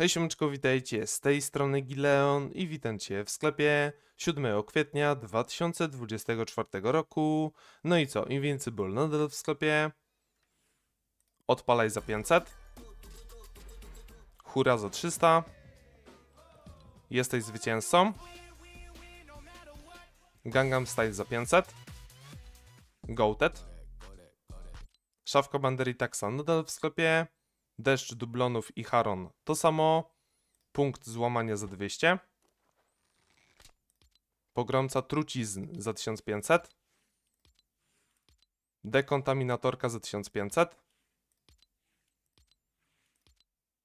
Hej siomeczko, witajcie, z tej strony Gileon i witam Cię w sklepie 7 kwietnia 2024 roku. No i co, Invincible nadal w sklepie. Odpalaj za 500. Hura za 300. Jesteś zwycięzcą. Gangnam Style za 500. Goated. Szafka Bandery Taxa nadal w sklepie. Deszcz Dublonów i Haron. To samo punkt złamania za 200. Pogromca trucizn za 1500. Dekontaminatorka za 1500.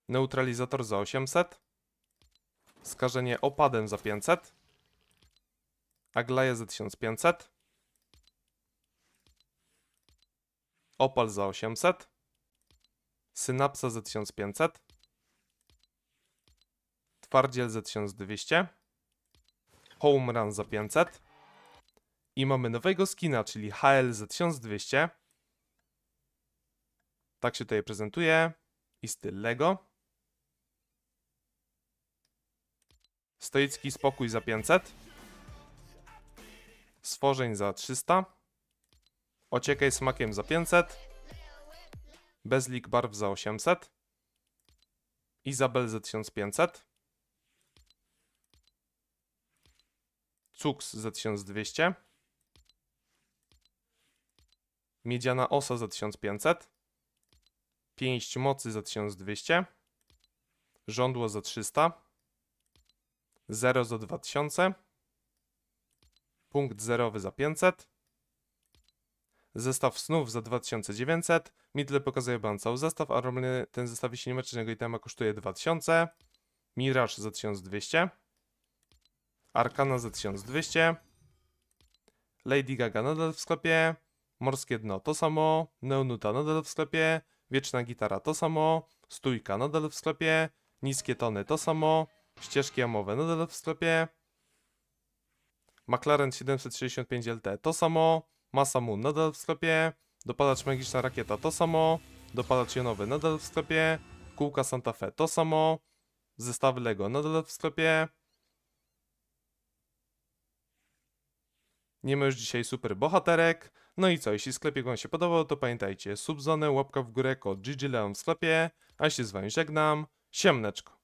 Neutralizator za 800. Skażenie opadem za 500. Aglaje za 1500. Opal za 800. Synapsa z 1500. Twardziel z 1200. Home Run za 500. I mamy nowego skina, czyli HL z 1200. Tak się tutaj prezentuje. I styl Lego. Stoicki spokój za 500. Stworzeń za 300. Ociekaj smakiem za 500. Bezlik Barw za 800, Izabel za 1500, Cuks za 1200, Miedziana Osa za 1500, Pięść Mocy za 1200, Żądło za 300, Zero za 2000, punkt zerowy za 500, zestaw snów za 2900, Midle pokazuje ban cały zestaw, a ten zestaw jeśli nie ma czynnego itema kosztuje 2000, Mirage za 1200, Arkana za 1200, Lady Gaga nadal w sklepie, Morskie Dno to samo, neonuta nadal w sklepie, Wieczna Gitara to samo, Stójka nadal w sklepie, Niskie Tony to samo, Ścieżki jamowe nadal w sklepie, McLaren 765 LT to samo, Masa Moon nadal w sklepie. Dopalacz Magiczna Rakieta to samo. Dopalacz Jonowy nadal w sklepie. Kółka Santa Fe to samo. Zestawy Lego nadal w sklepie. Nie ma już dzisiaj super bohaterek. No i co, jeśli sklepik Wam się podobał, to pamiętajcie, subzone, łapka w górę, kod GG w sklepie, a się z Wami żegnam, siemneczko.